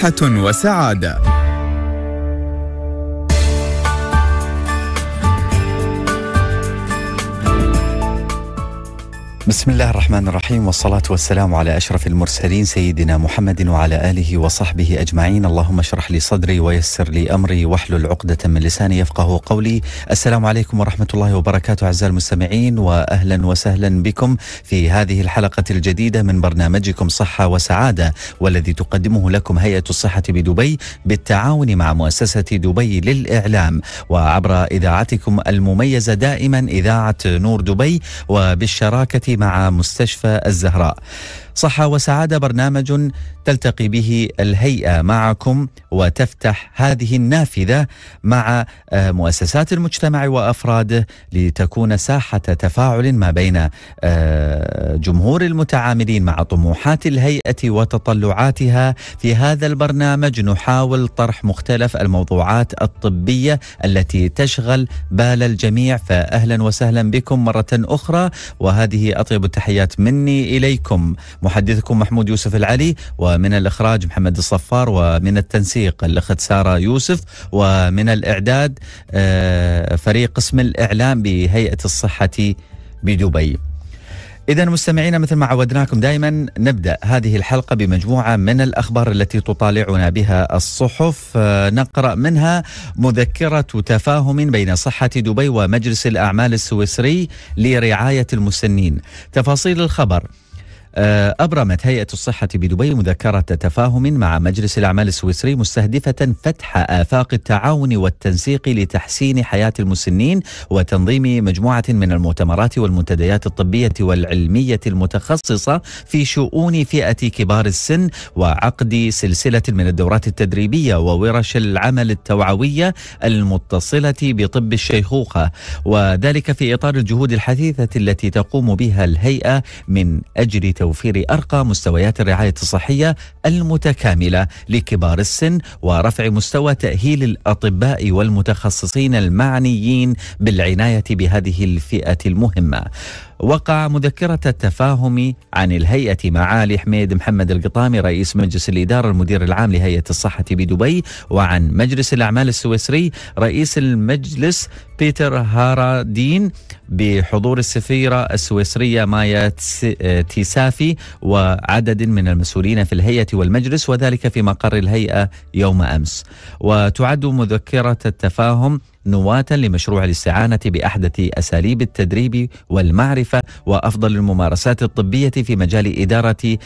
صحة وسعادة بسم الله الرحمن الرحيم والصلاة والسلام على أشرف المرسلين سيدنا محمد وعلى آله وصحبه أجمعين اللهم اشرح لي صدري ويسر لي أمري واحلل عقدة من لساني يفقه قولي السلام عليكم ورحمة الله وبركاته أعزائي المستمعين وأهلا وسهلا بكم في هذه الحلقة الجديدة من برنامجكم صحة وسعادة والذي تقدمه لكم هيئة الصحة بدبي بالتعاون مع مؤسسة دبي للإعلام وعبر إذاعتكم المميزة دائما إذاعة نور دبي وبالشراكة مع مستشفى الزهراء صحة وسعادة برنامج تلتقي به الهيئة معكم وتفتح هذه النافذة مع آه، مؤسسات المجتمع وأفراده لتكون ساحة تفاعل ما بين آه، جمهور المتعاملين مع طموحات الهيئة وتطلعاتها في هذا البرنامج نحاول طرح مختلف الموضوعات الطبية التي تشغل بال الجميع فأهلا وسهلا بكم مرة أخرى وهذه أطيب التحيات مني إليكم محدثكم محمود يوسف العلي ومن الإخراج محمد الصفار ومن التنسيق الأخت سارة يوسف ومن الإعداد آه، فريق قسم الإعلام بهيئة الصحة بدبي إذا مستمعينا مثل ما عودناكم دائما نبدأ هذه الحلقة بمجموعة من الأخبار التي تطالعنا بها الصحف آه، نقرأ منها مذكرة تفاهم بين صحة دبي ومجلس الأعمال السويسري لرعاية المسنين تفاصيل الخبر آه، أبرمت هيئة الصحة بدبي مذكرة تفاهم مع مجلس الأعمال السويسري مستهدفة فتح آفاق التعاون والتنسيق لتحسين حياة المسنين وتنظيم مجموعة من المؤتمرات والمنتديات الطبية والعلمية المتخصصة في شؤون فئة كبار السن وعقد سلسلة من الدورات التدريبية وورش العمل التوعوية المتصلة بطب الشيخوخة وذلك في إطار الجهود الحثيثة التي تقوم بها الهيئة من أجل لتوفير ارقى مستويات الرعايه الصحيه المتكامله لكبار السن ورفع مستوى تاهيل الاطباء والمتخصصين المعنيين بالعنايه بهذه الفئه المهمه. وقع مذكرة التفاهم عن الهيئة معالي حميد محمد القطامي رئيس مجلس الإدارة المدير العام لهيئة الصحة بدبي وعن مجلس الأعمال السويسري رئيس المجلس بيتر هارادين بحضور السفيرة السويسرية مايا آه، تيسافي وعدد من المسؤولين في الهيئة والمجلس وذلك في مقر الهيئة يوم أمس وتعد مذكرة التفاهم نواة لمشروع الاستعانة بأحدث أساليب التدريب والمعرفة وأفضل الممارسات الطبية في مجال إدارة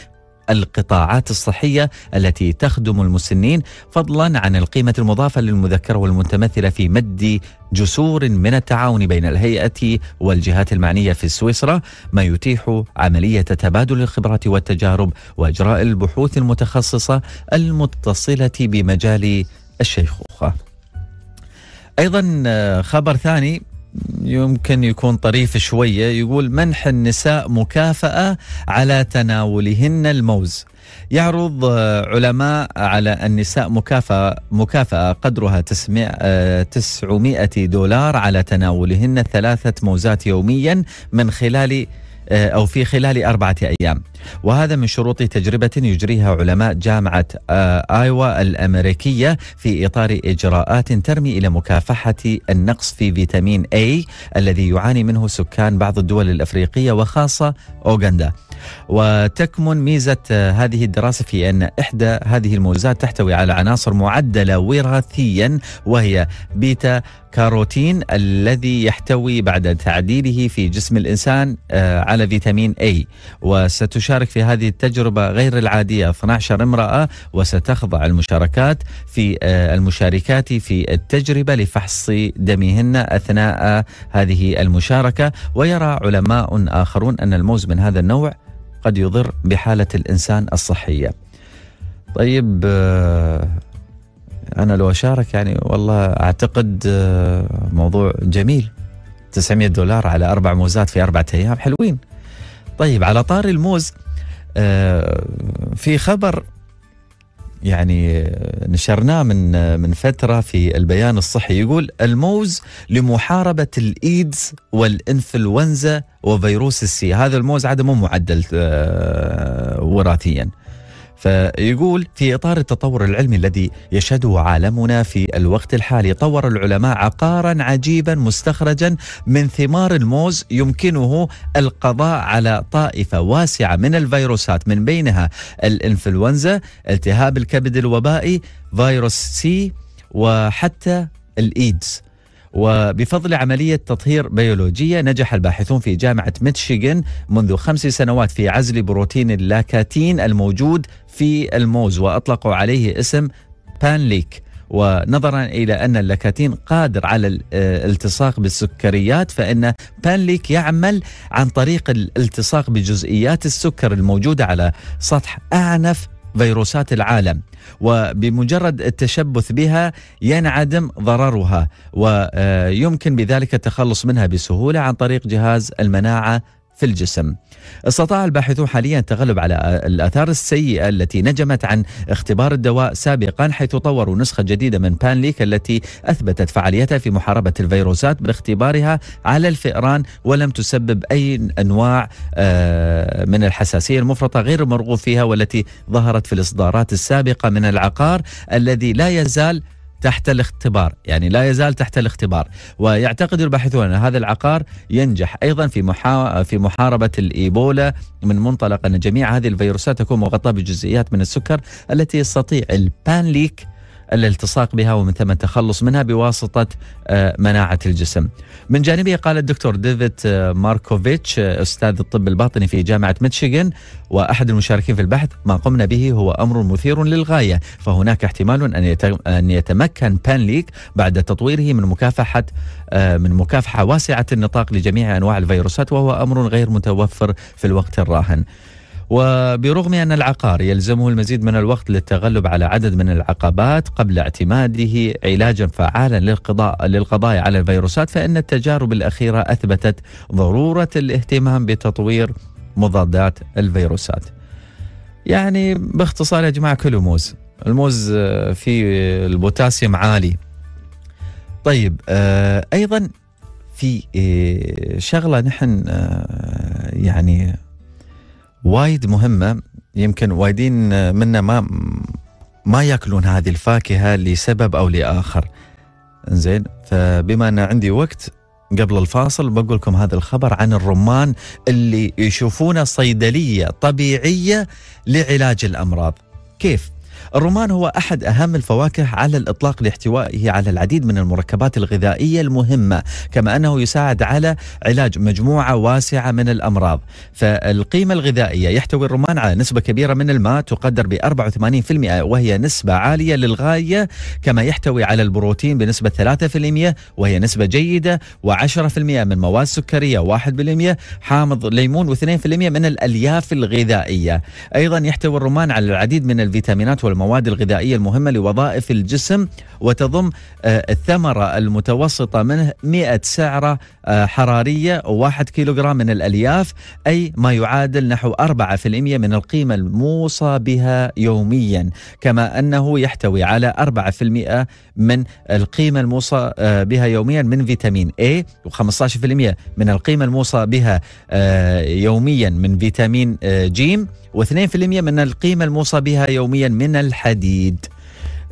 القطاعات الصحية التي تخدم المسنين فضلا عن القيمة المضافة للمذكرة والمتمثلة في مد جسور من التعاون بين الهيئة والجهات المعنية في سويسرا ما يتيح عملية تبادل الخبرات والتجارب وإجراء البحوث المتخصصة المتصلة بمجال الشيخوخة أيضا آه، خبر ثاني يمكن يكون طريف شويه يقول منح النساء مكافاه على تناولهن الموز يعرض علماء على النساء مكافأة, مكافأة قدرها 900 آه، دولار على تناولهن ثلاثة موزات يوميا من خلال آه، أو في خلال أربعة أيام وهذا من شروط تجربة يجريها علماء جامعة آه، آيوا الأمريكية في إطار إجراءات ترمي إلى مكافحة النقص في فيتامين A الذي يعاني منه سكان بعض الدول الأفريقية وخاصة أوغندا وتكمن ميزة آه، هذه الدراسة في أن إحدى هذه الموزات تحتوي على عناصر معدلة وراثيا وهي بيتا كاروتين الذي يحتوي بعد تعديله في جسم الإنسان آه، على فيتامين A وستشارك في هذه التجربة غير العادية 12 امرأة وستخضع المشاركات في آه، المشاركات في التجربة لفحص دمهن أثناء هذه المشاركة ويرى علماء آخرون أن الموز من هذا النوع قد يضر بحالة الإنسان الصحية طيب آه، انا لو اشارك يعني والله اعتقد آه، موضوع جميل 900 دولار على اربع موزات في اربعه ايام حلوين طيب على طار الموز آه، في خبر يعني آه، نشرناه من من فتره في البيان الصحي يقول الموز لمحاربه الايدز والانفلونزا وفيروس السي هذا الموز عاد مو معدل وراثيا فيقول في إطار التطور العلمي الذي يشهده عالمنا في الوقت الحالي طور العلماء عقارا عجيبا مستخرجا من ثمار الموز يمكنه القضاء على طائفة واسعة من الفيروسات من بينها الإنفلونزا التهاب الكبد الوبائي فيروس سي وحتى الإيدز وبفضل عملية تطهير بيولوجية نجح الباحثون في جامعة ميتشيغن منذ خمس سنوات في عزل بروتين اللاكاتين الموجود في الموز وأطلقوا عليه اسم بانليك ونظرا الى ان اللاكاتين قادر على آه، الالتصاق بالسكريات فان بانليك يعمل عن طريق الالتصاق بجزئيات السكر الموجوده على سطح اعنف فيروسات العالم وبمجرد التشبث بها ينعدم ضررها ويمكن بذلك التخلص منها بسهوله عن طريق جهاز المناعه في الجسم. استطاع الباحثون حاليا التغلب على الاثار السيئه التي نجمت عن اختبار الدواء سابقا حيث طوروا نسخه جديده من بانليك التي اثبتت فعاليتها في محاربه الفيروسات باختبارها على الفئران ولم تسبب اي انواع آه، من الحساسيه المفرطه غير المرغوب فيها والتي ظهرت في الاصدارات السابقه من العقار الذي لا يزال تحت الاختبار يعني لا يزال تحت الاختبار ويعتقد الباحثون أن هذا العقار ينجح أيضا في, محا... في محاربة الإيبولا من منطلق أن جميع هذه الفيروسات تكون مغطاة بجزئيات من السكر التي يستطيع البانليك الالتصاق بها ومن ثم التخلص منها بواسطة آه، مناعة الجسم من جانبه قال الدكتور ديفيد آه، ماركوفيتش آه، أستاذ الطب الباطني في جامعة ميتشيغن وأحد المشاركين في البحث ما قمنا به هو أمر مثير للغاية فهناك احتمال أن يتمكن بانليك بعد تطويره من مكافحة من مكافحة واسعة النطاق لجميع أنواع الفيروسات وهو أمر غير متوفر في الوقت الراهن وبرغم أن العقار يلزمه المزيد من الوقت للتغلب على عدد من العقبات قبل اعتماده علاجا فعالا للقضاء للقضاء على الفيروسات فإن التجارب الأخيرة أثبتت ضرورة الاهتمام بتطوير مضادات الفيروسات يعني باختصار يا جماعة كلوا موز الموز آه، فيه البوتاسيوم عالي طيب آه، أيضا في آه، شغلة نحن يعني وايد مهمه يمكن وايدين منا ما ما ياكلون هذه الفاكهه لسبب او لاخر زين فبما ان عندي وقت قبل الفاصل بقول لكم هذا الخبر عن الرمان اللي يشوفونه صيدليه طبيعيه لعلاج الامراض كيف الرمان هو أحد أهم الفواكه على الإطلاق لاحتوائه على العديد من المركبات الغذائية المهمة كما أنه يساعد على علاج مجموعة واسعة من الأمراض فالقيمة الغذائية يحتوي الرمان على نسبة كبيرة من الماء تقدر ب 84% وهي نسبة عالية للغاية كما يحتوي على البروتين بنسبة 3% وهي نسبة جيدة و10% من مواد سكرية 1% حامض ليمون و2% من الألياف الغذائية أيضا يحتوي الرمان على العديد من الفيتامينات والمواد المواد الغذائية المهمة لوظائف الجسم وتضم آه، الثمرة المتوسطة منه 100 سعرة آه، حرارية و1 كيلوغرام من الألياف أي ما يعادل نحو 4% من القيمة الموصى بها يوميا كما أنه يحتوي على 4% آه، من القيمة الموصى بها يوميا من فيتامين A و15% من القيمة الموصى بها يوميا من فيتامين جيم و2% من القيمة الموصى بها يوميا من الحديد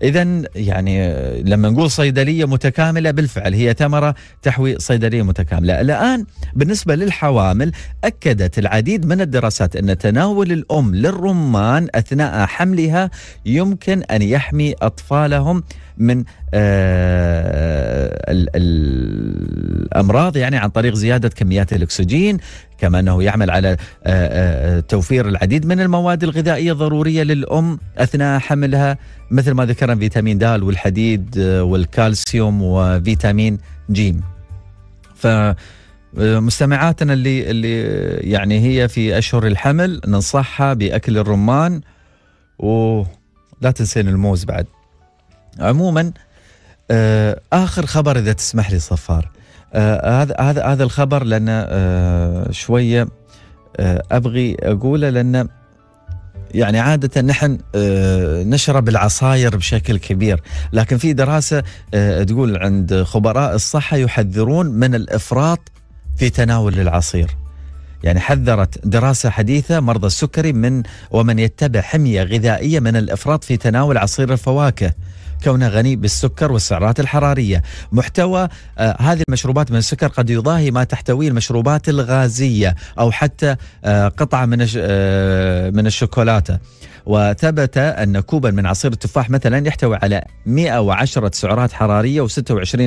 إذا يعني لما نقول صيدلية متكاملة بالفعل هي تمرة تحوي صيدلية متكاملة. الآن بالنسبة للحوامل أكدت العديد من الدراسات أن تناول الأم للرمان أثناء حملها يمكن أن يحمي أطفالهم من آه الأمراض يعني عن طريق زيادة كميات الأكسجين كما أنه يعمل على آه، آه، توفير العديد من المواد الغذائية الضرورية للأم أثناء حملها مثل ما ذكرنا فيتامين د والحديد آه، والكالسيوم وفيتامين جيم ف مستمعاتنا اللي اللي يعني هي في اشهر الحمل ننصحها باكل الرمان ولا تنسين الموز بعد عموما اخر خبر اذا تسمح لي صفار آه، هذا هذا هذا الخبر لان آه، شويه آه، ابغي اقوله لان يعني عادة نحن نشرب العصاير بشكل كبير لكن في دراسة تقول عند خبراء الصحة يحذرون من الإفراط في تناول العصير يعني حذرت دراسة حديثة مرضى السكري من ومن يتبع حمية غذائية من الإفراط في تناول عصير الفواكه كونه غني بالسكر والسعرات الحرارية محتوى آه هذه المشروبات من السكر قد يضاهي ما تحتويه المشروبات الغازية أو حتى آه قطعة من آه من الشوكولاتة وثبت أن كوبا من عصير التفاح مثلا يحتوي على 110 سعرات حرارية و26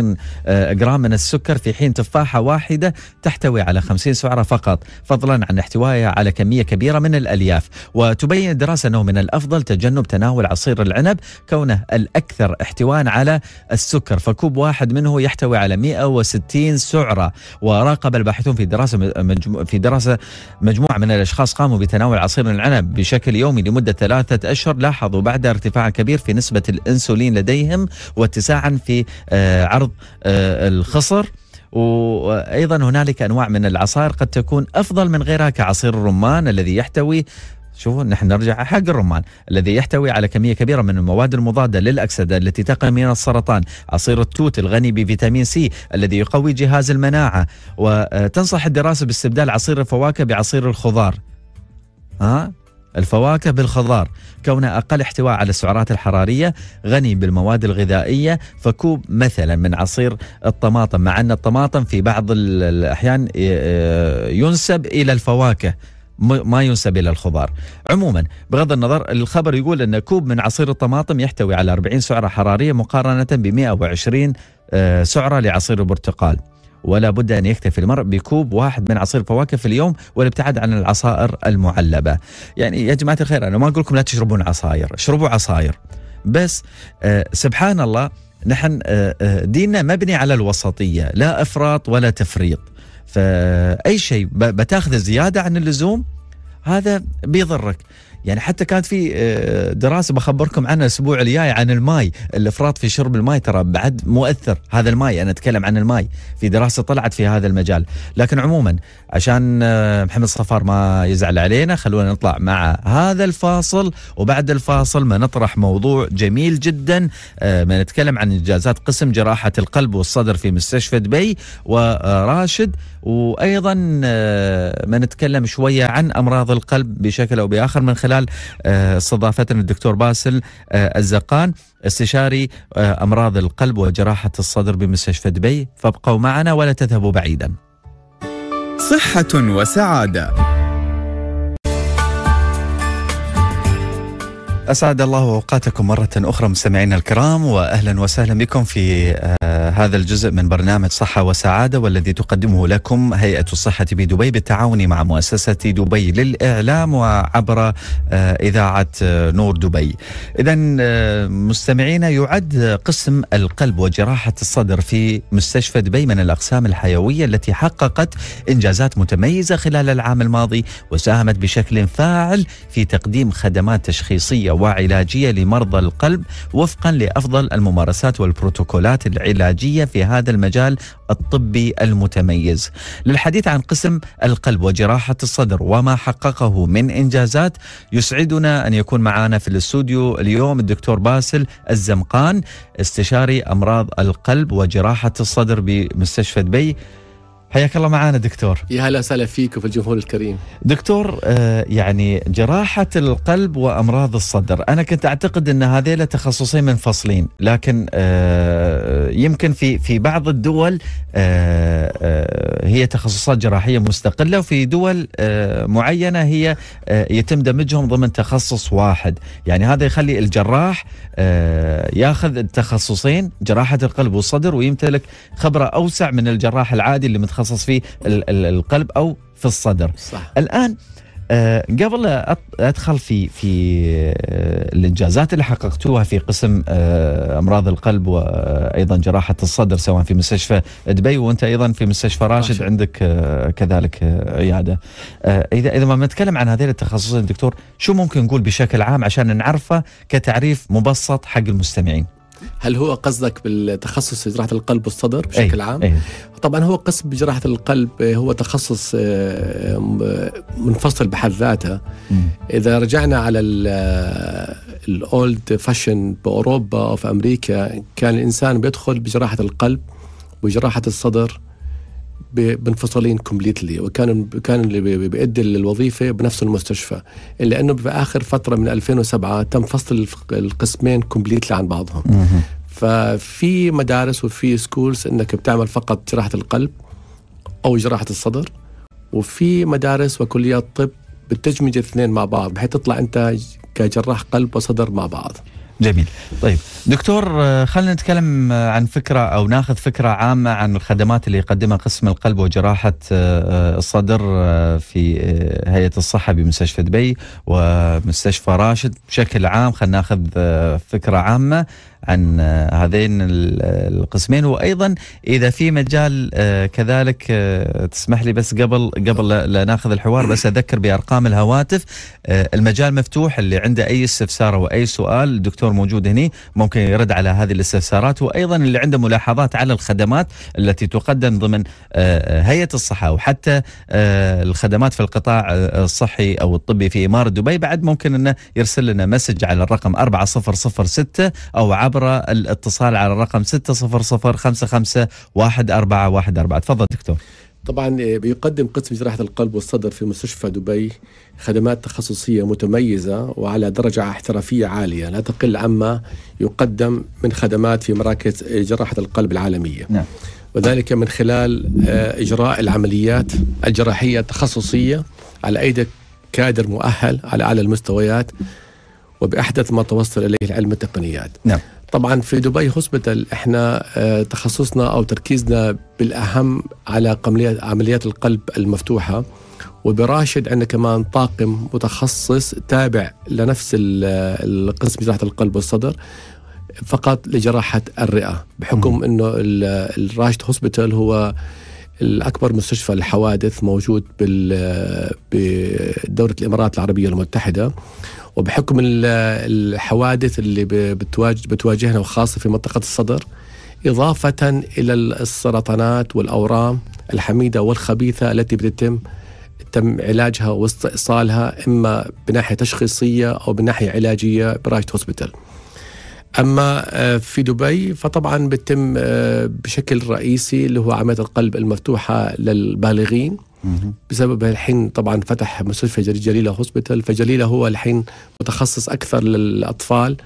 آه، جرام من السكر في حين تفاحة واحدة تحتوي على 50 سعرة فقط فضلا عن احتوائها على كمية كبيرة من الألياف وتبين الدراسة أنه من الأفضل تجنب تناول عصير العنب كونه الأكثر احتواء على السكر فكوب واحد منه يحتوي على 160 سعرة وراقب الباحثون في دراسة في دراسة مجموعة من الأشخاص قاموا بتناول عصير العنب بشكل يومي لمدة ثلاثة أشهر لاحظوا بعد ارتفاع كبير في نسبة الأنسولين لديهم واتساعا في آه، عرض آه، الخصر وايضا هنالك انواع من العصائر قد تكون افضل من غيرها كعصير الرمان الذي يحتوي شوفوا نحن نرجع حق الرمان الذي يحتوي على كمية كبيرة من المواد المضادة للأكسدة التي تقي من السرطان عصير التوت الغني بفيتامين سي الذي يقوي جهاز المناعة وتنصح الدراسة باستبدال عصير الفواكه بعصير الخضار ها الفواكه بالخضار كونه أقل احتواء على السعرات الحرارية غني بالمواد الغذائية فكوب مثلا من عصير الطماطم مع أن الطماطم في بعض الأحيان آه، ينسب إلى الفواكه ما ينسب الى الخضار. عموما بغض النظر الخبر يقول ان كوب من عصير الطماطم يحتوي على 40 سعره حراريه مقارنه ب 120 آه، سعره لعصير البرتقال. ولا بد أن يكتفي المرء بكوب واحد من عصير الفواكه في اليوم والابتعاد عن العصائر المعلبة يعني يا جماعة الخير أنا ما أقول لكم لا تشربون عصاير اشربوا عصاير بس آه، سبحان الله نحن آه، آه، ديننا مبني على الوسطية لا إفراط ولا تفريط فأي شيء بتاخذه زيادة عن اللزوم هذا بيضرك يعني حتى كانت في آه، دراسه بخبركم عنها الاسبوع الجاي عن الماي الافراط في شرب الماي ترى بعد مؤثر هذا الماي انا اتكلم عن الماي في دراسه طلعت في هذا المجال لكن عموما عشان آه، محمد صفار ما يزعل علينا خلونا نطلع مع هذا الفاصل وبعد الفاصل ما نطرح موضوع جميل جدا آه، ما نتكلم عن انجازات قسم جراحه القلب والصدر في مستشفى دبي وراشد وايضا آه، ما نتكلم شويه عن امراض القلب بشكل او باخر من خلال آه، استضافتنا الدكتور باسل آه، الزقان استشاري امراض القلب وجراحه الصدر بمستشفى دبي فابقوا معنا ولا تذهبوا بعيدا. صحه وسعاده أسعد الله أوقاتكم مرة أخرى مستمعينا الكرام وأهلا وسهلا بكم في آه، هذا الجزء من برنامج صحة وسعادة والذي تقدمه لكم هيئة الصحة بدبي بالتعاون مع مؤسسة دبي للإعلام وعبر آه، إذاعة آه، نور دبي إذا مستمعينا يعد قسم القلب وجراحة الصدر في مستشفى دبي من الأقسام الحيوية التي حققت إنجازات متميزة خلال العام الماضي وساهمت بشكل فاعل في تقديم خدمات تشخيصية وعلاجية لمرضى القلب وفقا لأفضل الممارسات والبروتوكولات العلاجية في هذا المجال الطبي المتميز للحديث عن قسم القلب وجراحة الصدر وما حققه من إنجازات يسعدنا أن يكون معنا في الاستوديو اليوم الدكتور باسل الزمقان استشاري أمراض القلب وجراحة الصدر بمستشفى دبي حياك الله معنا دكتور يا هلا وسهلا فيك وفي الجمهور الكريم دكتور آه، يعني جراحة القلب وأمراض الصدر أنا كنت أعتقد أن هذيلا تخصصين منفصلين لكن آه، يمكن في في بعض الدول آه، هي تخصصات جراحية مستقلة وفي دول معينة هي يتم دمجهم ضمن تخصص واحد يعني هذا يخلي الجراح ياخذ التخصصين جراحة القلب والصدر ويمتلك خبرة أوسع من الجراح العادي اللي متخصص متخصص في القلب او في الصدر صح. الان آه، قبل ادخل في في آه، الانجازات اللي حققتوها في قسم آه، امراض القلب وايضا جراحه الصدر سواء في مستشفى دبي وانت ايضا في مستشفى راشد, راشد. عندك كذلك عياده اذا اذا ما نتكلم عن هذين التخصصين دكتور شو ممكن نقول بشكل عام عشان نعرفه كتعريف مبسط حق المستمعين هل هو قصدك بالتخصص في جراحه القلب والصدر بشكل أي. عام؟ أي. طبعا هو قسم جراحه القلب هو تخصص آه، آه، منفصل بحد ذاته اذا رجعنا على الاولد آه، فاشن باوروبا او في امريكا كان الانسان بيدخل بجراحه القلب وجراحه الصدر بنفصلين كومبليتلي وكان كان اللي بيؤدي للوظيفه بنفس المستشفى الا انه باخر فتره من 2007 تم فصل القسمين كومبليتلي عن بعضهم ففي مدارس وفي سكولز انك بتعمل فقط جراحه القلب او جراحه الصدر وفي مدارس وكليات طب بتجمج الاثنين مع بعض بحيث تطلع انت كجراح قلب وصدر مع بعض جميل طيب دكتور آه، خلينا نتكلم آه، عن فكرة أو ناخذ فكرة عامة عن الخدمات اللي يقدمها قسم القلب وجراحة آه، الصدر في هيئة الصحة بمستشفى دبي ومستشفى راشد بشكل عام خلينا ناخذ فكرة عامة عن آه، هذين آه، القسمين وايضا اذا في مجال آه، كذلك تسمح لي بس قبل قبل لا ناخذ الحوار بس اذكر بارقام الهواتف المجال مفتوح اللي عنده اي استفسار او اي سؤال الدكتور موجود هنا ممكن يرد على هذه الاستفسارات وايضا اللي عنده ملاحظات على الخدمات التي تقدم ضمن هيئه الصحه وحتى الخدمات في القطاع الصحي او الطبي في اماره دبي بعد ممكن انه يرسل لنا مسج على الرقم 4006 او عبر عبر الاتصال على الرقم 600 تفضل دكتور طبعا آه، بيقدم قسم جراحة القلب والصدر في مستشفى دبي خدمات تخصصية متميزة وعلى درجة احترافية عالية لا تقل عما يقدم من خدمات في مراكز جراحة القلب العالمية نعم. وذلك من خلال آه، إجراء العمليات الجراحية التخصصية على أيدي كادر مؤهل على أعلى المستويات وبأحدث ما توصل إليه العلم التقنيات نعم. طبعا في دبي هوسبيتال احنا آه، تخصصنا او تركيزنا بالاهم على عمليات القلب المفتوحه وبراشد عندنا كمان طاقم متخصص تابع لنفس القسم جراحه القلب والصدر فقط لجراحه الرئه بحكم م. انه الراشد هوسبيتال هو الاكبر مستشفى الحوادث موجود بال بدوله الامارات العربيه المتحده وبحكم الحوادث اللي بتواجه بتواجهنا وخاصه في منطقه الصدر اضافه الى السرطانات والاورام الحميده والخبيثه التي بتتم تم علاجها واستئصالها اما بناحيه تشخيصيه او بناحيه علاجيه برايت هوسبيتال. اما آه، في دبي فطبعا بتم آه، بشكل رئيسي اللي هو عمليه القلب المفتوحه للبالغين بسبب الحين طبعا فتح مستشفى جليله هوسبيتال فجليله هو الحين متخصص اكثر للاطفال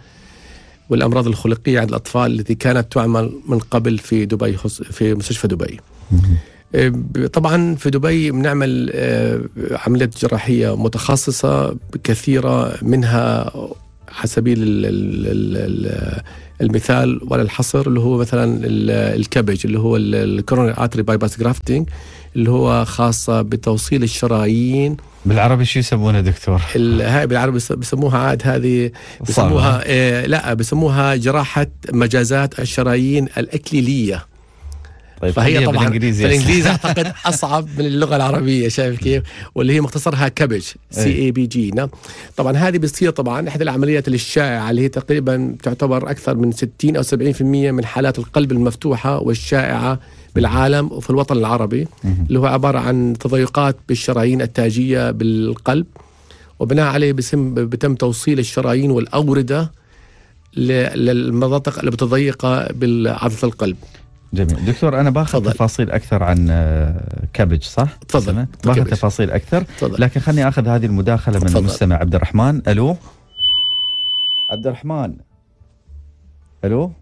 والامراض الخلقيه عند الاطفال التي كانت تعمل من قبل في دبي في مستشفى دبي. إيه، طبعا في دبي بنعمل آه، عمليات جراحيه متخصصه كثيره منها على سبيل المثال ولا الحصر اللي هو مثلا الكبج اللي هو الكورونر اتري باي باس جرافتنج اللي هو خاصه بتوصيل الشرايين بالعربي شو يسمونها دكتور؟ هاي بالعربي بسموها عاد هذه بسموها إيه لا بسموها جراحه مجازات الشرايين الاكليليه طيب فهي طبعا بالانجليزي بالانجليزي اعتقد اصعب من اللغه العربيه شايف كيف؟ واللي هي مختصرها كبج سي اي بي جي طبعا هذه بتصير طبعا احدى العمليات الشائعه اللي هي تقريبا تعتبر اكثر من 60 او 70% من حالات القلب المفتوحه والشائعه بالعالم وفي الوطن العربي اللي هو عباره عن تضيقات بالشرايين التاجيه بالقلب وبناء عليه بتم توصيل الشرايين والاورده للمناطق المتضيقه بعضله القلب. جميل دكتور انا باخذ فضل. تفاصيل اكثر عن آه، كبج صح؟ تفضل باخذ تفاصيل اكثر فضل. لكن خلني اخذ هذه المداخله من فضل. المستمع عبد الرحمن الو عبد الرحمن الو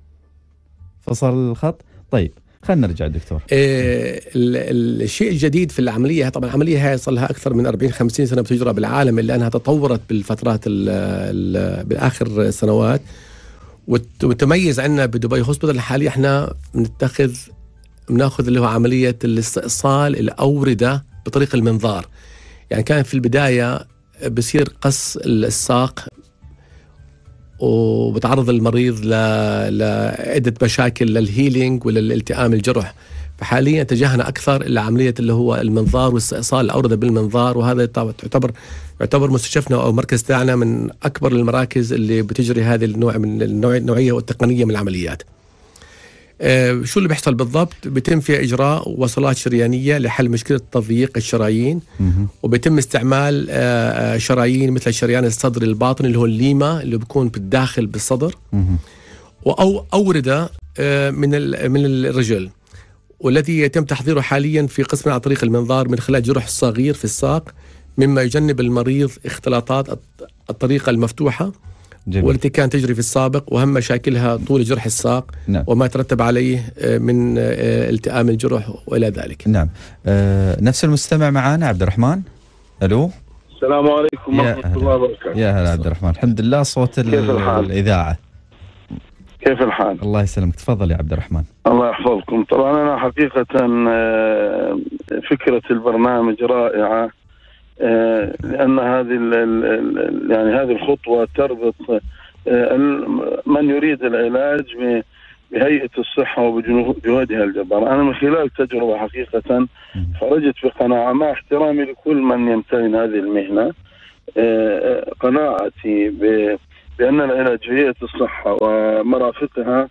فصل الخط طيب خلينا نرجع دكتور إيه الشيء الجديد في العمليه طبعا العمليه هاي صار لها اكثر من 40 50 سنه بتجرى بالعالم الا انها تطورت بالفترات الـ الـ باخر سنوات والتميز عندنا بدبي هوسبيتال الحالي احنا بنتخذ بناخذ اللي هو عمليه الاستئصال الاورده بطريق المنظار يعني كان في البدايه بصير قص الساق وبتعرض المريض لعدة مشاكل للهيلينج وللالتئام الجرح فحاليا اتجهنا اكثر الى عمليه اللي هو المنظار واستئصال الاورده بالمنظار وهذا تعتبر يعتبر مستشفنا او مركز تاعنا من اكبر المراكز اللي بتجري هذه النوع من النوعيه والتقنيه من العمليات. آه، شو اللي بيحصل بالضبط بيتم في اجراء وصلات شريانيه لحل مشكله تضييق الشرايين وبيتم استعمال آه، آه، شرايين مثل الشريان الصدري الباطني اللي هو الليما اللي بيكون بالداخل بالصدر او اورده من من الرجل والذي يتم تحضيره حاليا في قسم عن طريق المنظار من خلال جرح صغير في الساق مما يجنب المريض اختلاطات الطريقه المفتوحه جميل. والتي كانت تجري في السابق وهم مشاكلها طول جرح الساق نعم. وما ترتب عليه آه، من آه، التئام الجرح والى ذلك نعم أه نفس المستمع معنا عبد الرحمن الو السلام عليكم ورحمه الله وبركاته يا هلا عبد الرحمن الحمد لله صوت الاذاعه كيف الحال؟ الله يسلمك تفضل يا عبد الرحمن الله يحفظكم طبعا انا حقيقه آه، فكره البرنامج رائعه آه، لان هذه يعني هذه الخطوه تربط آه، من يريد العلاج بهيئه الصحه وبجهودها الجبار، انا من خلال تجربه حقيقه خرجت بقناعه مع احترامي لكل من يمتهن هذه المهنه آه، قناعتي بان العلاج هيئه الصحه ومرافقها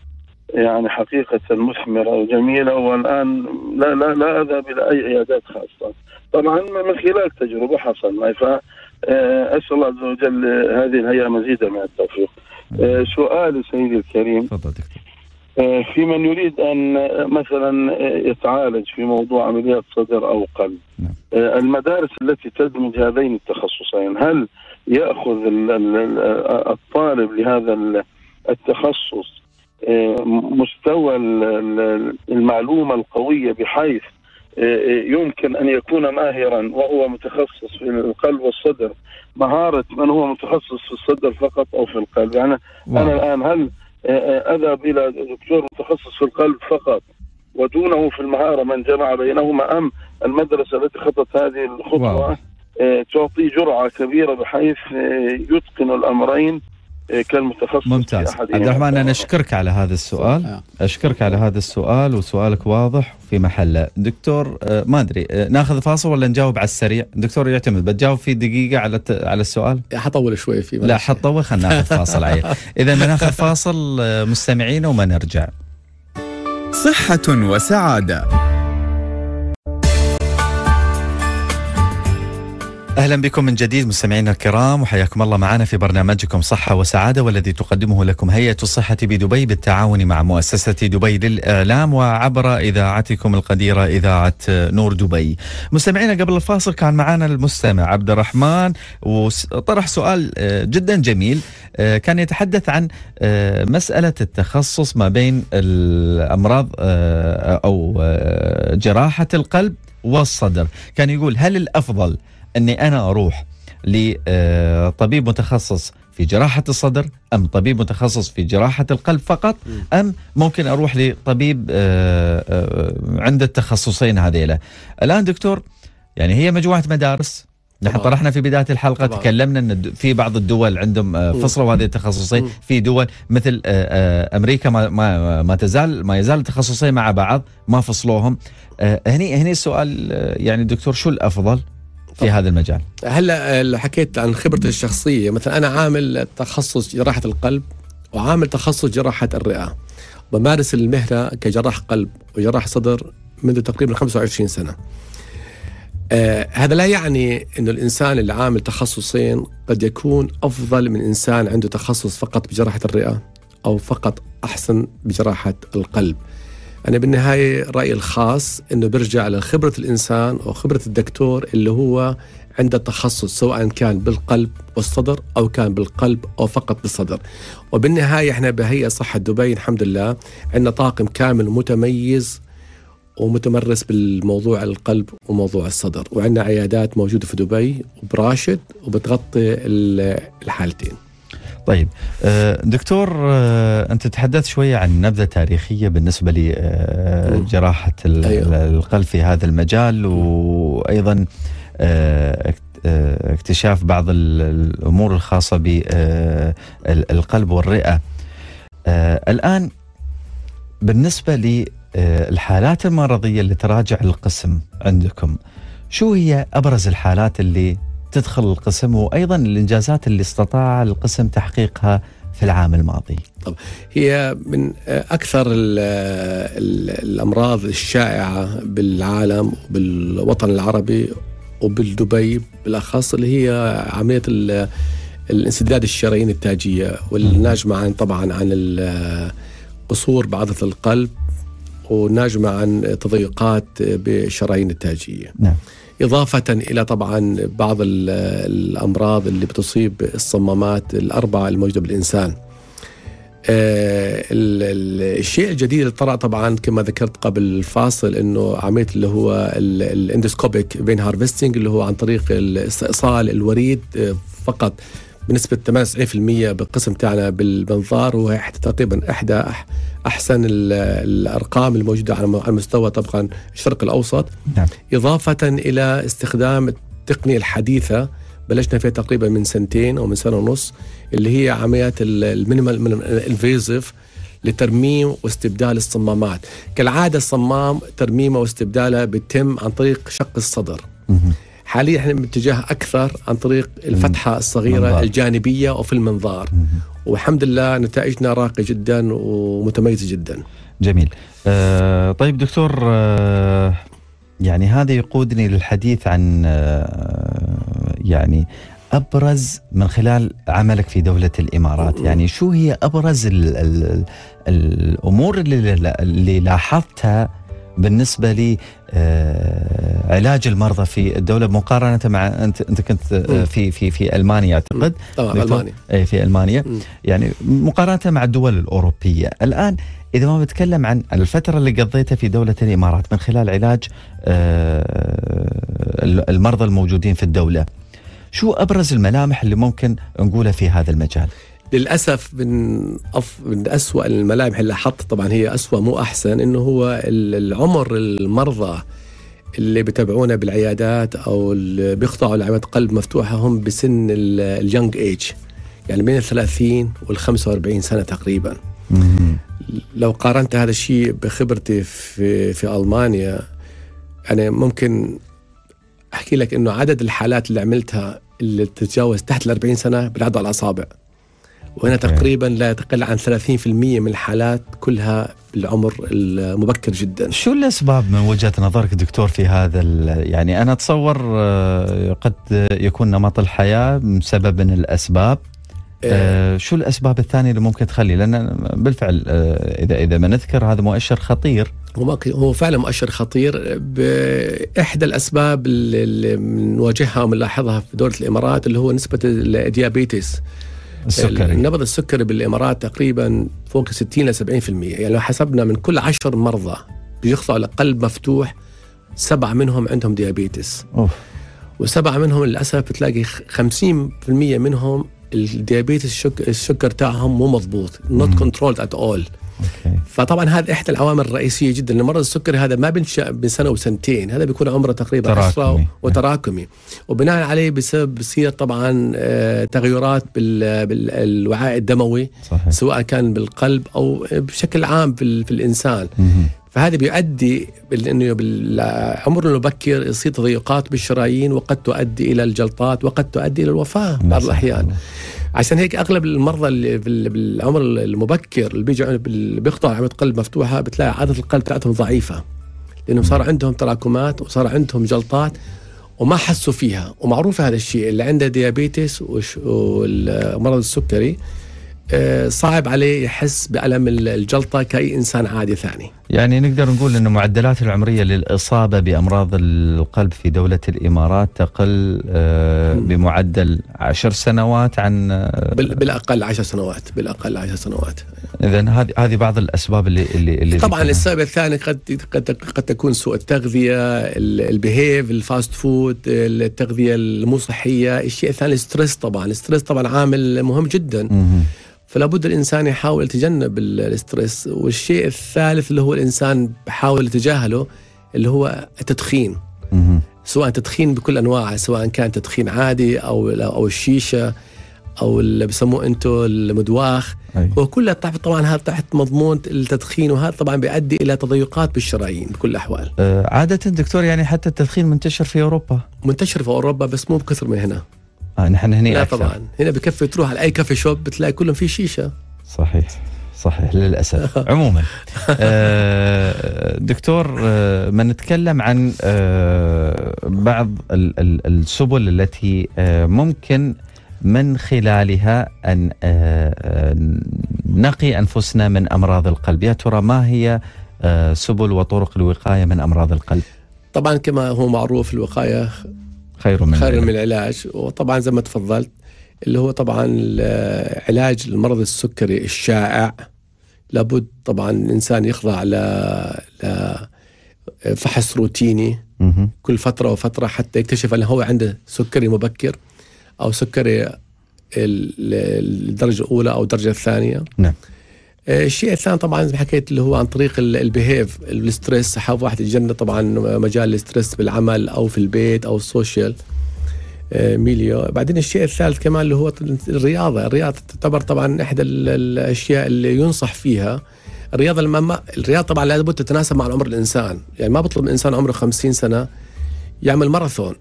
يعني حقيقة مثمرة وجميلة والآن لا لا لا أذهب إلى أي عيادات خاصة طبعا من خلال تجربة حصل معي فأسأل آه، الله عز وجل هذه الهيئة مزيدا من التوفيق آه، سؤال سيدي الكريم تفضل آه، في من يريد ان مثلا يتعالج في موضوع عمليات صدر او قلب نعم. المدارس التي تدمج هذين التخصصين هل ياخذ الطالب لهذا التخصص آه، مستوى المعلومه القويه بحيث آه، آه، يمكن ان يكون ماهرا وهو متخصص في القلب والصدر مهاره من هو متخصص في الصدر فقط او في القلب يعني واو. انا الان هل اذهب الى دكتور متخصص في القلب فقط ودونه في المهاره من جمع بينهما ام المدرسه التي خطت هذه الخطوه واو. تعطي جرعه كبيره بحيث يتقن الامرين إيه، كالمتخصص ممتاز عبد الرحمن انا اشكرك على هذا السؤال آه. اشكرك على هذا السؤال وسؤالك واضح في محله دكتور آه، ما ادري آه، ناخذ فاصل ولا نجاوب على السريع دكتور يعتمد بتجاوب في دقيقه على على السؤال حطول شوي في لا حطول خلينا ناخذ فاصل عين اذا بناخذ فاصل مستمعينا وما نرجع صحه وسعاده اهلا بكم من جديد مستمعينا الكرام وحياكم الله معنا في برنامجكم صحه وسعاده والذي تقدمه لكم هيئه الصحه بدبي بالتعاون مع مؤسسه دبي للاعلام وعبر اذاعتكم القديره اذاعه نور دبي. مستمعينا قبل الفاصل كان معنا المستمع عبد الرحمن وطرح سؤال آه، جدا جميل آه، كان يتحدث عن آه، مساله التخصص ما بين الامراض او جراحه القلب والصدر، كان يقول هل الافضل اني انا اروح لطبيب متخصص في جراحة الصدر أم طبيب متخصص في جراحة القلب فقط أم ممكن أروح لطبيب آه، آه، عند التخصصين هذيلا الآن دكتور يعني هي مجموعة مدارس نحن طرحنا في بدايه الحلقه طبعا. تكلمنا ان في بعض الدول عندهم آه، فصلوا هذه التخصصين في دول مثل امريكا ما ما, ما تزال ما يزال التخصصين مع بعض ما فصلوهم هني هني السؤال يعني دكتور شو الافضل؟ في هذا المجال هلا حكيت عن خبرتي الشخصيه مثلا انا عامل تخصص جراحه القلب وعامل تخصص جراحه الرئه بمارس المهنه كجراح قلب وجراح صدر منذ تقريبا 25 سنه آه هذا لا يعني انه الانسان اللي عامل تخصصين قد يكون افضل من انسان عنده تخصص فقط بجراحه الرئه او فقط احسن بجراحه القلب أنا بالنهاية رأيي الخاص أنه برجع لخبرة الإنسان أو خبرة الدكتور اللي هو عنده التخصص سواء كان بالقلب والصدر أو كان بالقلب أو فقط بالصدر وبالنهاية إحنا بهيئة صحة دبي الحمد لله عندنا طاقم كامل متميز ومتمرس بالموضوع القلب وموضوع الصدر وعندنا عيادات موجودة في دبي وبراشد وبتغطي الحالتين طيب آه، دكتور آه، انت تحدثت شويه عن نبذه تاريخيه بالنسبه لجراحه آه، أيوه. القلب في هذا المجال وايضا اكتشاف بعض الامور الخاصه بالقلب والرئه الان بالنسبه للحالات المرضيه اللي تراجع القسم عندكم شو هي ابرز الحالات اللي تدخل القسم وايضا الانجازات اللي استطاع القسم تحقيقها في العام الماضي. طب هي من اكثر الـ الـ الامراض الشائعه بالعالم وبالوطن العربي وبالدبي بالاخص اللي هي عمليه الانسداد الشرايين التاجيه والناجمه عن طبعا عن قصور بعضله القلب وناجمه عن تضيقات بالشرايين التاجيه. نعم. إضافة إلى طبعا بعض الأمراض اللي بتصيب الصمامات الأربعة الموجودة بالإنسان آه، الشيء الجديد اللي طرأ طبعا كما ذكرت قبل الفاصل انه عمليه اللي هو الاندسكوبيك بين هارفستنج اللي هو عن طريق استئصال الوريد آه، فقط بنسبه 98% ايه بالقسم تاعنا بالمنظار وهي تقريبا احدى احسن الارقام الموجوده على مستوى طبقا الشرق الاوسط نعم. اضافه الى استخدام التقنيه الحديثه بلشنا فيها تقريبا من سنتين او من سنه ونص اللي هي عمليات المينيمال انفيزيف لترميم واستبدال الصمامات كالعاده الصمام ترميمه واستبداله بيتم عن طريق شق الصدر حاليا احنا باتجاه اكثر عن طريق الفتحه الصغيره منظار. الجانبيه وفي المنظار والحمد لله نتائجنا راقيه جدا ومتميزه جدا جميل آه طيب دكتور آه يعني هذا يقودني للحديث عن آه يعني ابرز من خلال عملك في دوله الامارات يعني شو هي ابرز الـ الـ الامور اللي, اللي لاحظتها بالنسبه لعلاج آه، علاج المرضى في الدوله مقارنه مع انت انت كنت آه، في في في المانيا اعتقد طبعا المانيا اي في المانيا يعني مقارنه مع الدول الاوروبيه الان اذا ما بتكلم عن الفتره اللي قضيتها في دوله الامارات من خلال علاج آه، المرضى الموجودين في الدوله شو ابرز الملامح اللي ممكن نقولها في هذا المجال؟ للاسف من أف... من اسوء الملامح اللي حط طبعا هي اسوء مو احسن انه هو العمر المرضى اللي بتابعونا بالعيادات او اللي بيخضعوا لعمليات قلب مفتوحه هم بسن اليونج ايج يعني بين ال 30 وال 45 سنه تقريبا لو قارنت هذا الشيء بخبرتي في في المانيا انا يعني ممكن احكي لك انه عدد الحالات اللي عملتها اللي تتجاوز تحت ال 40 سنه بنعدوا على الاصابع وهنا تقريبا لا تقل عن 30% من الحالات كلها بالعمر المبكر جدا شو الاسباب من وجهه نظرك دكتور في هذا يعني انا اتصور آه، قد يكون نمط الحياه سبب من الاسباب آه إيه. شو الاسباب الثانيه اللي ممكن تخلي لان بالفعل آه اذا اذا ما نذكر هذا مؤشر خطير هو فعلا مؤشر خطير باحدى الاسباب اللي نواجهها ونلاحظها في دوله الامارات اللي هو نسبه الديابيتس السكري النبض السكري بالامارات تقريبا فوق 60 ل 70% يعني لو حسبنا من كل 10 مرضى بيخضعوا لقلب مفتوح سبعه منهم عندهم ديابيتس أوف. وسبعه منهم للاسف بتلاقي 50% منهم الديابيتس السكر تاعهم مو مضبوط نوت كنترولد ات اول فطبعا هذا احدى العوامل الرئيسيه جدا لمرض السكري هذا ما بينشا بسنه وسنتين هذا بيكون عمره تقريبا عشرة وتراكمي وبناء عليه بسبب بصير طبعا آه، تغيرات بالوعاء الدموي صحيح. سواء كان بالقلب او بشكل عام في, في الانسان مه. فهذا بيؤدي انه بالعمر المبكر يصير تضيقات بالشرايين وقد تؤدي الى الجلطات وقد تؤدي الى الوفاه بعض نعم، الاحيان عشان هيك اغلب المرضى اللي بالعمر المبكر اللي بيجوا بيخطوا عمليه قلب مفتوحه بتلاقي عاده القلب تاعتهم ضعيفه لانهم صار عندهم تراكمات وصار عندهم جلطات وما حسوا فيها ومعروف هذا الشيء اللي عنده ديابيتس ومرض السكري آه، صعب عليه يحس بألم الجلطة كأي إنسان عادي ثاني يعني نقدر نقول أن معدلات العمرية للإصابة بأمراض القلب في دولة الإمارات تقل آه، بمعدل عشر سنوات عن آه، بالأقل عشر سنوات بالأقل عشر سنوات إذا هذه هذه بعض الأسباب اللي اللي, اللي طبعا السبب الثاني قد قد قد تكون سوء التغذية البيهيف الفاست فود التغذية المو صحية الشيء الثاني الستريس طبعا الستريس طبعا عامل مهم جدا مه. فلا بد الانسان يحاول يتجنب الاسترس والشيء الثالث اللي هو الانسان بحاول يتجاهله اللي هو التدخين سواء تدخين بكل انواعه سواء كان تدخين عادي او او الشيشه او اللي بسموه انتم المدواخ أي. وكلها تحت طبعا هذا تحت مضمون التدخين وهذا طبعا بيؤدي الى تضيقات بالشرايين بكل الاحوال. آه عاده دكتور يعني حتى التدخين منتشر في اوروبا. منتشر في اوروبا بس مو بكثر من هنا. آه نحن هنا لا أكثر. طبعا هنا بكفي تروح على اي كافي شوب بتلاقي كلهم في شيشه صحيح صحيح للاسف عموما آه دكتور آه ما نتكلم عن آه بعض السبل التي آه، ممكن من خلالها ان آه، آه، نقي انفسنا من امراض القلب يا ترى ما هي سبل وطرق الوقايه من امراض القلب طبعا كما هو معروف الوقايه خير من خير من العلاج وطبعا زي ما تفضلت اللي هو طبعا علاج المرض السكري الشائع لابد طبعا الانسان يخضع ل فحص روتيني كل فتره وفتره حتى يكتشف انه هو عنده سكري مبكر او سكري الدرجه الاولى او الدرجه الثانيه نعم الشيء آه، الثاني طبعا زي ما حكيت اللي هو عن طريق البيهيف الستريس حاب واحد يتجنب طبعا مجال الستريس بالعمل او في البيت او السوشيال آه، ميليو بعدين الشيء الثالث كمان اللي هو الرياضه الرياضه تعتبر طبعا احدى الاشياء اللي ينصح فيها الرياضه لما الرياضه طبعا لابد تتناسب مع عمر الانسان يعني ما بطلب من انسان عمره 50 سنه يعمل ماراثون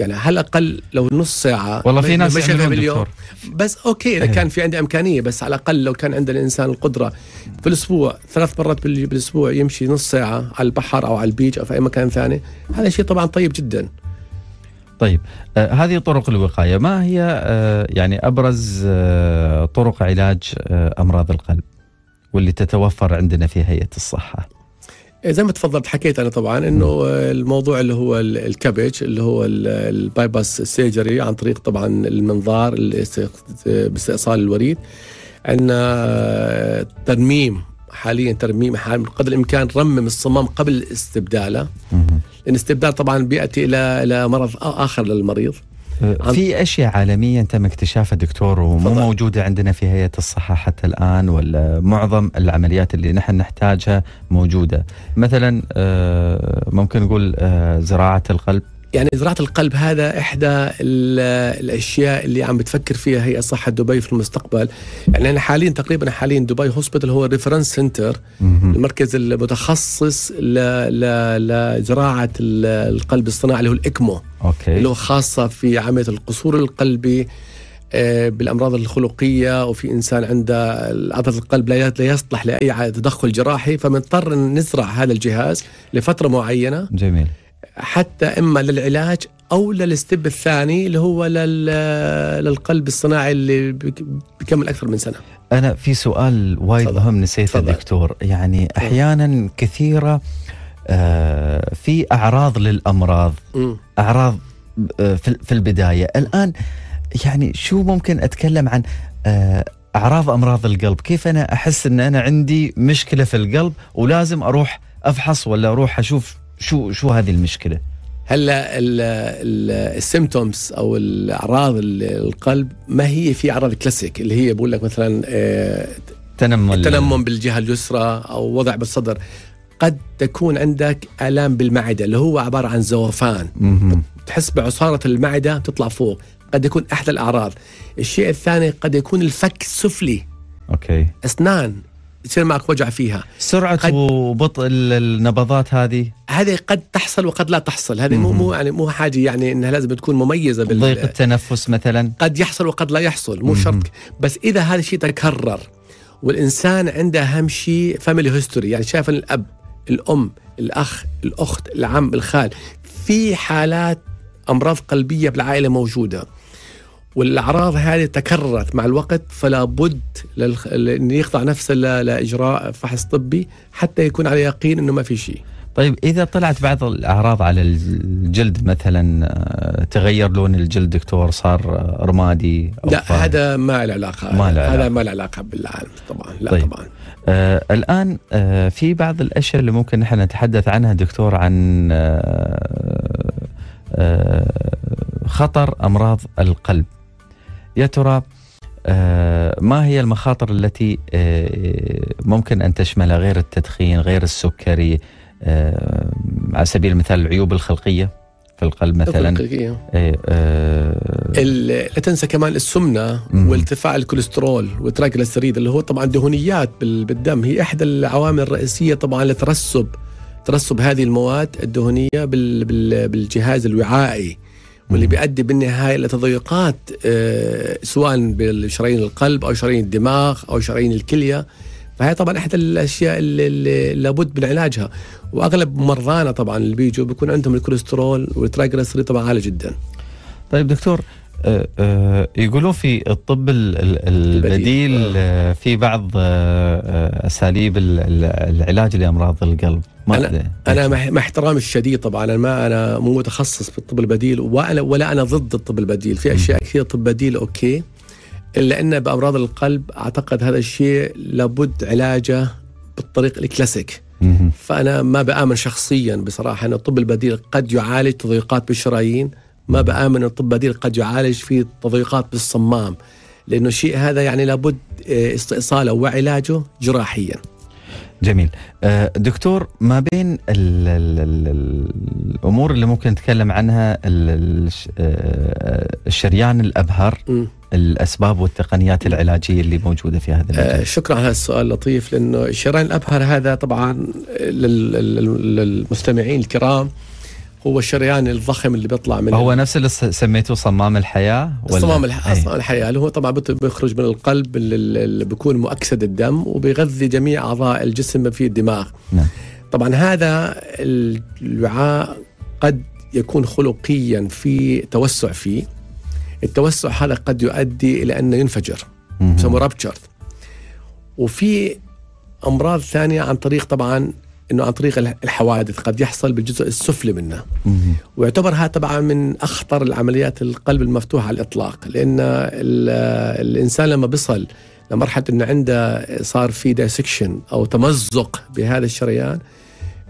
يعني على الاقل لو نص ساعه والله في ناس يعملون باليوم بس اوكي اذا إيه. كان في عندي امكانيه بس على الاقل لو كان عند الانسان القدره في الاسبوع ثلاث مرات بالاسبوع يمشي نص ساعه على البحر او على البيج او في اي مكان ثاني هذا شيء طبعا طيب جدا طيب آه هذه طرق الوقايه ما هي آه يعني ابرز آه طرق علاج آه امراض القلب واللي تتوفر عندنا في هيئه الصحه زي ما تفضلت حكيت انا طبعا انه الموضوع اللي هو الكبج اللي هو البايباس سيرجري عن طريق طبعا المنظار باستئصال الوريد عندنا ترميم حاليا ترميم حاليا قدر الامكان رمم الصمام قبل استبداله لان الاستبدال طبعا بياتي الى الى مرض اخر للمريض أه، في اشياء عالميه تم اكتشافها دكتور ومو فضل. موجوده عندنا في هيئه الصحه حتى الان ولا معظم العمليات اللي نحن نحتاجها موجوده مثلا أه، ممكن نقول أه، زراعه القلب يعني زراعه القلب هذا احدى الاشياء اللي عم بتفكر فيها هي صحه دبي في المستقبل يعني انا حاليا تقريبا حاليا دبي هوسبيتال هو الريفرنس سنتر المركز المتخصص لزراعه القلب الصناعي اللي هو الاكمو اوكي اللي هو خاصه في عمليه القصور القلبي آه، بالامراض الخلقيه وفي انسان عنده عضله القلب لا يصلح لاي تدخل جراحي فمنضطر نزرع هذا الجهاز لفتره معينه جميل حتى اما للعلاج او للستيب الثاني اللي هو للقلب الصناعي اللي بيكمل اكثر من سنه انا في سؤال وايد مهم نسيته دكتور يعني احيانا كثيره آه في اعراض للامراض م. اعراض آه، في البدايه الان يعني شو ممكن اتكلم عن آه اعراض امراض القلب كيف انا احس ان انا عندي مشكله في القلب ولازم اروح افحص ولا اروح اشوف شو شو هذه المشكله هلا السيمتومز او الاعراض القلب ما هي في اعراض كلاسيك اللي هي بقول لك مثلا آه، تنمم التنمم بالجهه اليسرى او وضع بالصدر قد تكون عندك الام بالمعده اللي هو عباره عن زوفان تحس بعصاره المعده تطلع فوق قد يكون احد الاعراض الشيء الثاني قد يكون الفك السفلي اوكي اسنان يصير معك وجع فيها سرعه وبطء النبضات هذه هذه قد تحصل وقد لا تحصل هذه مو مو يعني مو حاجه يعني انها لازم تكون مميزه بال ضيق التنفس مثلا قد يحصل وقد لا يحصل مو شرط بس اذا هذا الشيء تكرر والانسان عنده اهم شيء فاميلي هيستوري يعني شايف الاب الام الاخ الاخت العم الخال في حالات امراض قلبيه بالعائله موجوده والاعراض هذه تكررت مع الوقت فلا بد للخ... ان يخضع نفسه ل... لاجراء فحص طبي حتى يكون على يقين انه ما في شيء. طيب اذا طلعت بعض الاعراض على الجلد مثلا آه، تغير لون الجلد دكتور صار آه، رمادي أو لا هذا ما له علاقه ما له هذا ما له علاقه بالعالم طبعا لا طيب. طبعا آه الان آه في بعض الاشياء اللي ممكن نحن نتحدث عنها دكتور عن آه آه خطر امراض القلب يا ترى آه، ما هي المخاطر التي آه، ممكن ان تشملها غير التدخين غير السكري آه، على سبيل المثال العيوب الخلقيه في القلب مثلا الخلقية. لا تنسى كمان السمنه وارتفاع الكوليسترول والتراجلسيريد اللي هو طبعا دهونيات بالدم هي احدى العوامل الرئيسيه طبعا لترسب ترسب هذه المواد الدهنيه بالجهاز الوعائي واللي بيؤدي بالنهايه لتضيقات آه، سواء بالشرايين القلب او شرايين الدماغ او شرايين الكليه فهي طبعا احد الاشياء اللي لابد من علاجها واغلب مرضانا طبعا اللي بيجوا بيكون عندهم الكوليسترول والترايجلسيريد طبعا عالي جدا. طيب دكتور آه، آه، يقولون في الطب البديل في بعض اساليب العلاج لامراض القلب انا انا مع احترامي الشديد طبعا انا ما انا مو متخصص في الطب البديل ولا ولا انا ضد الطب البديل في اشياء كثير طب بديل اوكي الا ان بامراض القلب اعتقد هذا الشيء لابد علاجه بالطريق الكلاسيك فانا ما بامن شخصيا بصراحه ان الطب البديل قد يعالج تضيقات بالشرايين ما بامن ان الطب البديل قد يعالج في تضيقات بالصمام لانه الشيء هذا يعني لابد آه، استئصاله وعلاجه جراحيا جميل آه، دكتور ما بين الـ الـ الـ الامور اللي ممكن نتكلم عنها آه، آه، الشريان الابهر الاسباب والتقنيات العلاجيه اللي موجوده في هذا المجال؟ شكرا على السؤال اللطيف لانه الشريان الابهر هذا طبعا للمستمعين الكرام هو الشريان الضخم اللي بيطلع من هو نفس اللي سميته صمام الحياه ولا صمام أيه. الحياه اللي هو طبعا بيخرج من القلب اللي بيكون مؤكسد الدم وبيغذي جميع اعضاء الجسم في الدماغ نعم. طبعا هذا الوعاء قد يكون خلقيا في توسع فيه التوسع هذا قد يؤدي الى انه ينفجر يسموه رابتشر وفي امراض ثانيه عن طريق طبعا انه عن طريق الحوادث قد يحصل بالجزء السفلي منه ويعتبر هذا طبعا من اخطر العمليات القلب المفتوح على الاطلاق لان الانسان لما بيصل لمرحله انه عنده صار في ديسكشن او تمزق بهذا الشريان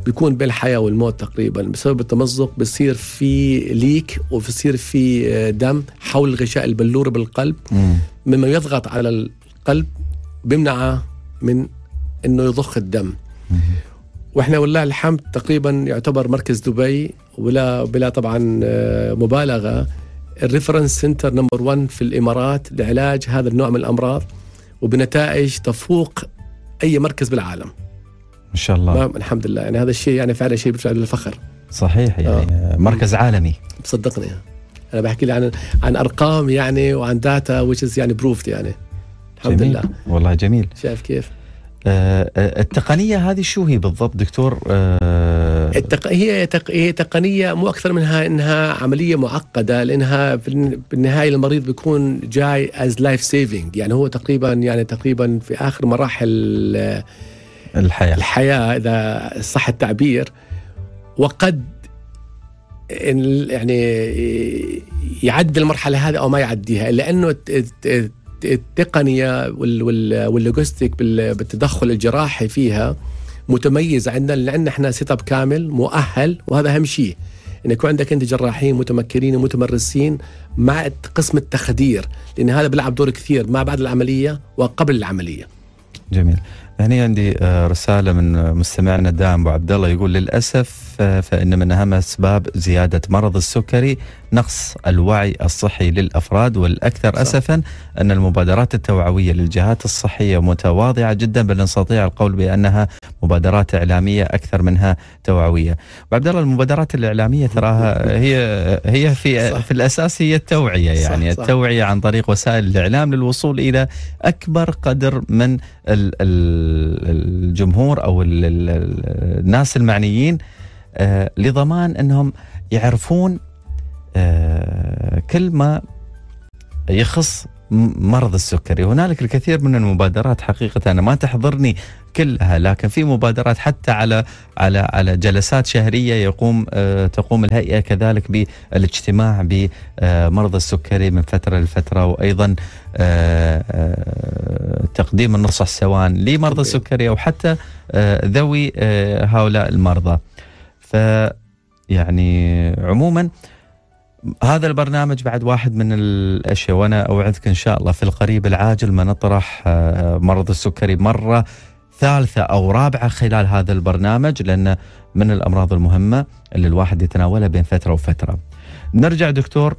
بيكون بين الحياه والموت تقريبا بسبب التمزق بصير في ليك وبصير في آه، دم حول غشاء البلوره بالقلب مما يضغط على القلب بمنعه من انه يضخ الدم واحنا والله الحمد تقريبا يعتبر مركز دبي ولا بلا طبعا آه، مبالغه الريفرنس سنتر نمبر 1 في الامارات لعلاج هذا النوع من الامراض وبنتائج تفوق اي مركز بالعالم. ما شاء الله. الحمد لله يعني هذا الشيء يعني فعلا شيء بيفعل بالفخر. صحيح يعني آه. مركز عالمي. صدقني انا بحكي لي عن عن ارقام يعني وعن داتا which يعني بروفد يعني. الحمد جميل. لله. والله جميل. شايف كيف؟ آه، التقنيه هذه شو هي بالضبط دكتور؟ آه، التق... هي تق... هي تقنيه مو اكثر منها انها عمليه معقده لانها في النهايه المريض بيكون جاي از لايف سيفنج يعني هو تقريبا يعني تقريبا في اخر مراحل آه، الحياه الحياه اذا صح التعبير وقد يعني يعدي المرحله هذه او ما يعديها لانه التقنيه واللوجستيك بالتدخل الجراحي فيها متميز عندنا لان عندنا احنا سيت اب كامل مؤهل وهذا اهم شيء ان يكون عندك انت جراحين متمكنين ومتمرسين مع قسم التخدير لان هذا بيلعب دور كثير ما بعد العمليه وقبل العمليه. جميل. هني عندي آه، رسالة من مستمعنا دام أبو عبد الله يقول للأسف آه، فإن من أهم أسباب زيادة مرض السكري نقص الوعي الصحي للافراد والاكثر صح. اسفا ان المبادرات التوعويه للجهات الصحيه متواضعه جدا بل نستطيع القول بانها مبادرات اعلاميه اكثر منها توعويه. عبد الله المبادرات الاعلاميه تراها هي هي في صح. في الاساس هي التوعيه يعني صح. التوعيه عن طريق وسائل الاعلام للوصول الى اكبر قدر من الجمهور او الناس المعنيين آه، لضمان انهم يعرفون آه، كل ما يخص مرض السكري هنالك الكثير من المبادرات حقيقة أنا ما تحضرني كلها لكن في مبادرات حتى على على على جلسات شهريه يقوم أه تقوم الهيئه كذلك بالاجتماع بمرضى السكري من فتره لفتره وايضا أه أه تقديم النصح سواء لمرضى السكري او حتى آه، ذوي آه، هؤلاء المرضى ف يعني عموما هذا البرنامج بعد واحد من الاشياء وانا اوعدك ان شاء الله في القريب العاجل ما نطرح آه، مرض السكري مره ثالثه او رابعه خلال هذا البرنامج لانه من الامراض المهمه اللي الواحد يتناولها بين فتره وفتره. نرجع دكتور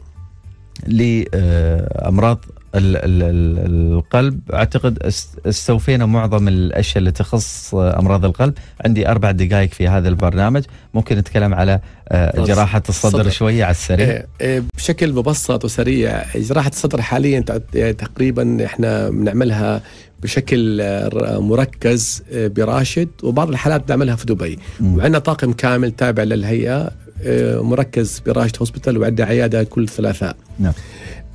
لامراض آه، القلب اعتقد استوفينا معظم الاشياء اللي تخص امراض القلب عندي اربع دقائق في هذا البرنامج ممكن نتكلم على آه، جراحه الصدر الصدر. شويه على السريع إيه، إيه، بشكل مبسط وسريع جراحه الصدر حاليا يعني تقريبا احنا بنعملها بشكل آه، مركز آه، براشد وبعض الحالات نعملها في دبي وعندنا طاقم كامل تابع للهيئه مركز براشد هوسبيتال وعندنا عياده كل ثلاثاء نعم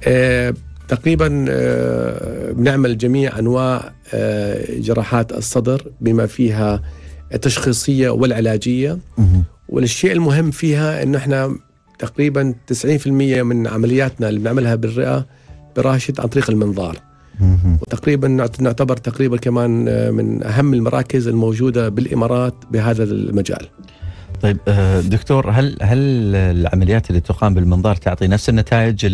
إيه، تقريبا آه، بنعمل جميع انواع آه، جراحات الصدر بما فيها التشخيصيه والعلاجيه والشيء المهم فيها انه احنا تقريبا 90% من عملياتنا اللي بنعملها بالرئه براشد عن طريق المنظار وتقريبا نعتبر تقريبا كمان آه، من اهم المراكز الموجوده بالامارات بهذا المجال طيب آه، دكتور هل هل العمليات اللي تقام بالمنظار تعطي نفس النتائج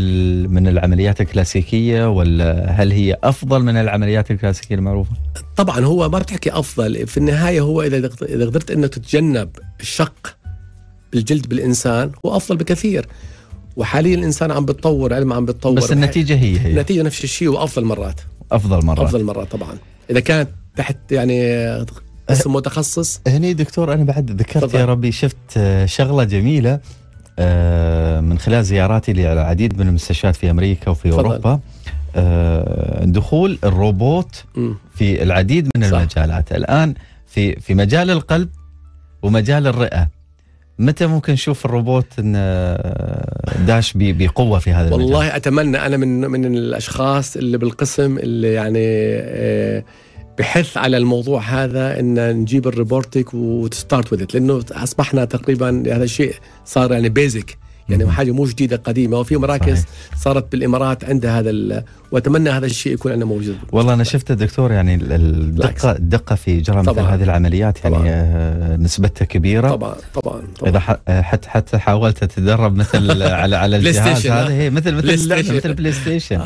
من العمليات الكلاسيكيه ولا هل هي افضل من العمليات الكلاسيكيه المعروفه؟ طبعا هو ما بتحكي افضل في النهايه هو اذا اذا قدرت انك تتجنب الشق بالجلد بالانسان هو افضل بكثير وحاليا الانسان عم بتطور علم عم بتطور بس النتيجه هي هي النتيجه نفس الشيء وافضل مرات افضل مرات افضل مرات طبعا اذا كانت تحت يعني أه، اسم متخصص هني دكتور انا بعد ذكرت طبعا. يا ربي شفت آه، شغله جميله آه، من خلال زياراتي للعديد من المستشفيات في امريكا وفي طبعا. اوروبا دخول الروبوت في العديد من صح. المجالات الان في في مجال القلب ومجال الرئه متى ممكن نشوف الروبوت ان داش بقوه في هذا والله المجال؟ والله اتمنى انا من من الاشخاص اللي بالقسم اللي يعني بحث على الموضوع هذا ان نجيب الريبورتك وتستارت وذ لانه اصبحنا تقريبا هذا الشيء صار يعني بيزك يعني حاجه مو جديده قديمه وفي مراكز صحيح. صارت بالامارات عندها هذا واتمنى هذا الشيء يكون عندنا موجود والله انا شفت الدكتور يعني الدقه الدقه في جرى مثل هذه العمليات يعني طبعاً. آه، نسبتها كبيره طبعا طبعا, طبعاً. اذا آه، حتى حتى حاولت تتدرب مثل على على الجهاز آه. هذا هي مثل مثل مثل بلاي ستيشن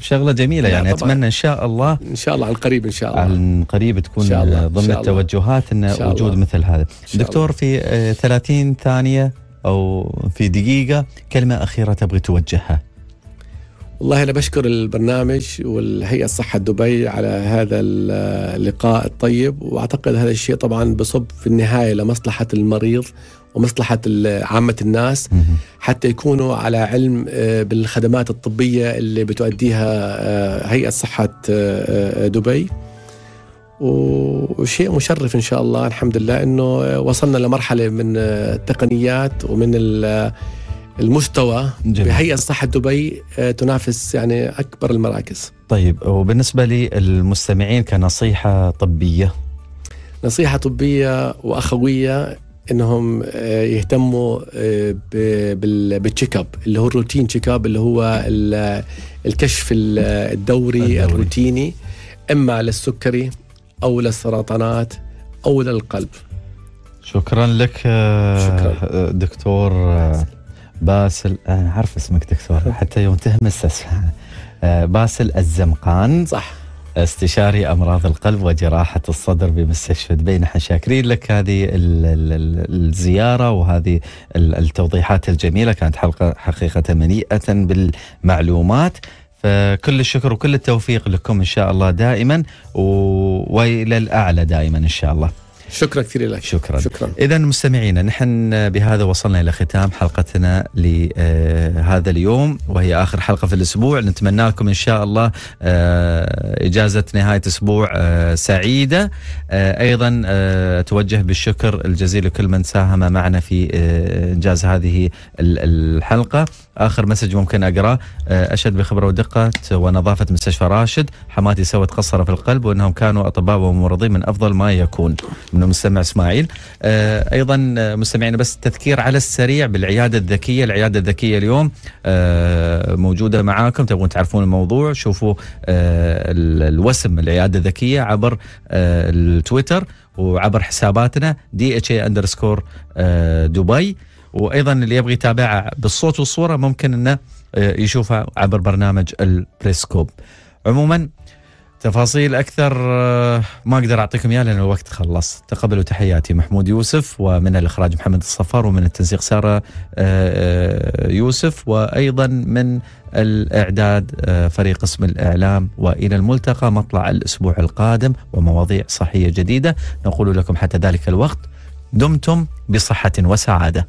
شغله جميله يعني طبعاً. اتمنى ان شاء الله ان شاء الله عن قريب ان شاء الله عن قريب تكون إن شاء الله. ضمن شاء التوجهات ان وجود مثل هذا دكتور في 30 ثانيه او في دقيقه كلمه اخيره تبغي توجهها والله أنا بشكر البرنامج والهيئة الصحة دبي على هذا اللقاء الطيب وأعتقد هذا الشيء طبعا بصب في النهاية لمصلحة المريض ومصلحة عامة الناس حتى يكونوا على علم آه، بالخدمات الطبية اللي بتؤديها آه، هيئة صحة آه، دبي وشيء مشرف ان شاء الله الحمد لله انه وصلنا لمرحله من التقنيات ومن المستوى جميل. بهيئه صحه دبي آه، تنافس يعني اكبر المراكز طيب وبالنسبه للمستمعين كنصيحه طبيه نصيحه طبيه واخويه انهم آه، يهتموا آه، بالتشيك اب اللي هو الروتين تشيك اب اللي هو الكشف الدوري, الدوري. الروتيني اما للسكري او للسرطانات او للقلب شكرا لك شكرا. دكتور باسل آه، انا عارف اسمك دكتور حتى يوم تهمس اسمع آه، باسل الزمقان صح استشاري امراض القلب وجراحه الصدر بمستشفى دبي نحن شاكرين لك هذه الزياره وهذه التوضيحات الجميله كانت حلقه حقيقه مليئه بالمعلومات فكل الشكر وكل التوفيق لكم ان شاء الله دائما والى الاعلى دائما ان شاء الله شكرا كثير لك شكرا شكرا اذا مستمعينا نحن بهذا وصلنا الى ختام حلقتنا لهذا آه، اليوم وهي اخر حلقه في الاسبوع نتمنى لكم ان شاء الله آه، اجازه نهايه اسبوع آه، سعيده ايضا اتوجه بالشكر الجزيل لكل من ساهم معنا في انجاز هذه الحلقه اخر مسج ممكن اقراه اشهد بخبره ودقه ونظافه مستشفى راشد حماتي سوت قصره في القلب وانهم كانوا اطباء وممرضين من افضل ما يكون من المستمع اسماعيل آه، ايضا آه، مستمعينا بس تذكير على السريع بالعياده الذكيه العياده الذكيه اليوم آه، موجوده معاكم تبغون تعرفون الموضوع شوفوا الوسم العياده الذكيه عبر التويتر وعبر حساباتنا دي اتش اي اندرسكور دبي وايضا اللي يبغى يتابعها بالصوت والصوره ممكن انه آه، يشوفها عبر برنامج البريسكوب. عموما تفاصيل اكثر آه، ما اقدر اعطيكم اياها لان الوقت خلص تقبلوا تحياتي محمود يوسف ومن الاخراج محمد الصفار ومن التنسيق ساره آه، يوسف وايضا من الاعداد فريق قسم الاعلام والى الملتقى مطلع الاسبوع القادم ومواضيع صحيه جديده نقول لكم حتى ذلك الوقت دمتم بصحه وسعاده